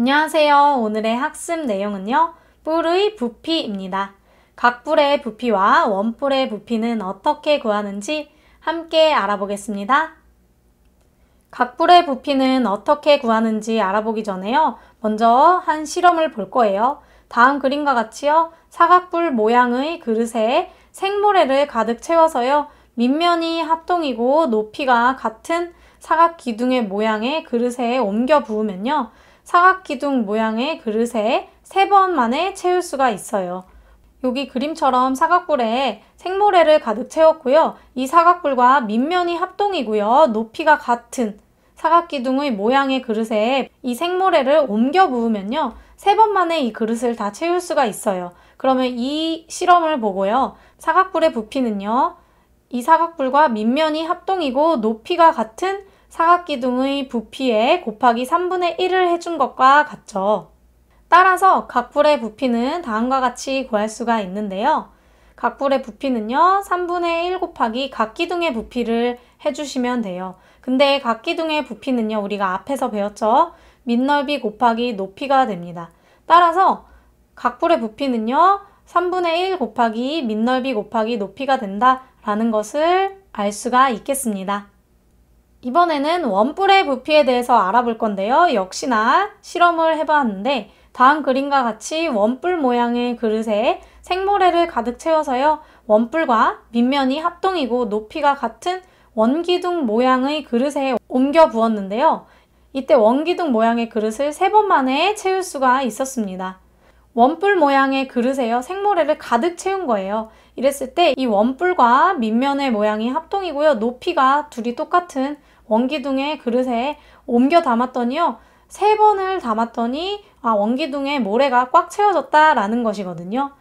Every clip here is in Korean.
안녕하세요. 오늘의 학습 내용은요. 뿔의 부피입니다. 각 뿔의 부피와 원뿔의 부피는 어떻게 구하는지 함께 알아보겠습니다. 각 뿔의 부피는 어떻게 구하는지 알아보기 전에요. 먼저 한 실험을 볼 거예요. 다음 그림과 같이요. 사각뿔 모양의 그릇에 생모래를 가득 채워서요. 밑면이 합동이고 높이가 같은 사각 기둥의 모양의 그릇에 옮겨 부으면요. 사각기둥 모양의 그릇에 세번 만에 채울 수가 있어요. 여기 그림처럼 사각불에 생모래를 가득 채웠고요. 이 사각불과 밑면이 합동이고요. 높이가 같은 사각기둥의 모양의 그릇에 이 생모래를 옮겨 부으면요. 세번 만에 이 그릇을 다 채울 수가 있어요. 그러면 이 실험을 보고요. 사각불의 부피는요. 이 사각불과 밑면이 합동이고 높이가 같은 사각기둥의 부피에 곱하기 3분의 1을 해준 것과 같죠. 따라서 각불의 부피는 다음과 같이 구할 수가 있는데요. 각불의 부피는요, 3분의 1 곱하기 각기둥의 부피를 해주시면 돼요. 근데 각기둥의 부피는요, 우리가 앞에서 배웠죠? 밑넓이 곱하기 높이가 됩니다. 따라서 각불의 부피는요, 3분의 1 곱하기 밑넓이 곱하기 높이가 된다라는 것을 알 수가 있겠습니다. 이번에는 원뿔의 부피에 대해서 알아볼 건데요. 역시나 실험을 해봤는데 다음 그림과 같이 원뿔 모양의 그릇에 생모래를 가득 채워서요. 원뿔과 밑면이 합동이고 높이가 같은 원기둥 모양의 그릇에 옮겨 부었는데요. 이때 원기둥 모양의 그릇을 세 번 만에 채울 수가 있었습니다. 원뿔 모양의 그릇에요. 생모래를 가득 채운 거예요. 이랬을 때 이 원뿔과 밑면의 모양이 합동이고요. 높이가 둘이 똑같은 원기둥의 그릇에 옮겨 담았더니요. 세 번을 담았더니 아, 원기둥에 모래가 꽉 채워졌다라는 것이거든요.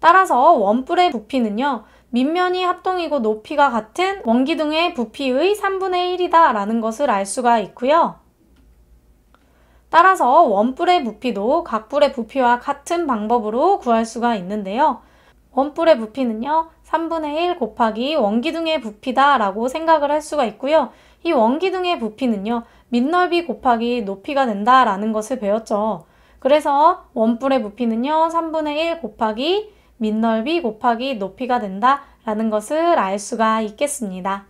따라서 원뿔의 부피는요. 밑면이 합동이고 높이가 같은 원기둥의 부피의 3분의 1이다 라는 것을 알 수가 있고요. 따라서 원뿔의 부피도 각뿔의 부피와 같은 방법으로 구할 수가 있는데요. 원뿔의 부피는요. 3분의 1 곱하기 원기둥의 부피다 라고 생각을 할 수가 있고요. 이 원기둥의 부피는요, 밑넓이 곱하기 높이가 된다라는 것을 배웠죠. 그래서 원뿔의 부피는요, 3분의 1 곱하기 밑넓이 곱하기 높이가 된다라는 것을 알 수가 있겠습니다.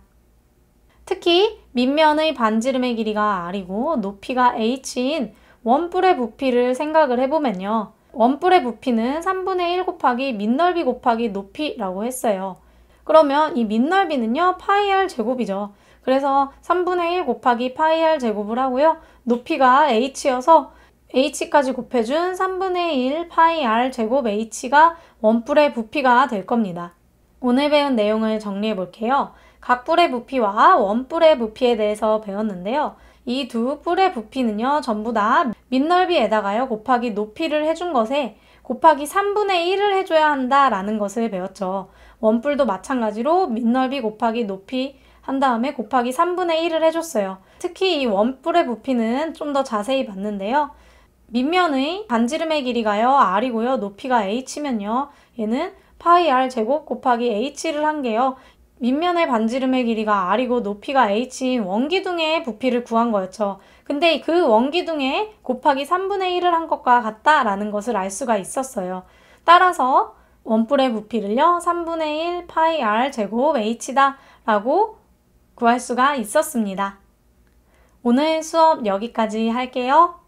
특히 밑면의 반지름의 길이가 R이고 높이가 H인 원뿔의 부피를 생각을 해보면요. 원뿔의 부피는 3분의 1 곱하기 밑넓이 곱하기 높이라고 했어요. 그러면 이 밑넓이는요, 파이 r 제곱이죠. 그래서 3분의 1 곱하기 파이 r 제곱을 하고요. 높이가 h여서 h까지 곱해준 3분의 1 파이 r 제곱 h가 원뿔의 부피가 될 겁니다. 오늘 배운 내용을 정리해 볼게요. 각 뿔의 부피와 원뿔의 부피에 대해서 배웠는데요. 이 두 뿔의 부피는요, 전부 다민넓이에다가요 곱하기 높이를 해준 것에 곱하기 3분의 1을 해줘야 한다라는 것을 배웠죠. 원뿔도 마찬가지로 민넓이 곱하기 높이 한 다음에 곱하기 3분의 1을 해줬어요. 특히 이 원뿔의 부피는 좀 더 자세히 봤는데요. 밑면의 반지름의 길이가요 r이고요 높이가 h면요 얘는 파이 r 제곱 곱하기 h를 한 게요 밑면의 반지름의 길이가 r이고 높이가 h인 원기둥의 부피를 구한 거였죠. 근데 그 원기둥에 곱하기 3분의 1을 한 것과 같다라는 것을 알 수가 있었어요. 따라서 원뿔의 부피를요 3분의 1 파이 r 제곱 h다 라고 구할 수가 있었습니다. 오늘 수업 여기까지 할게요.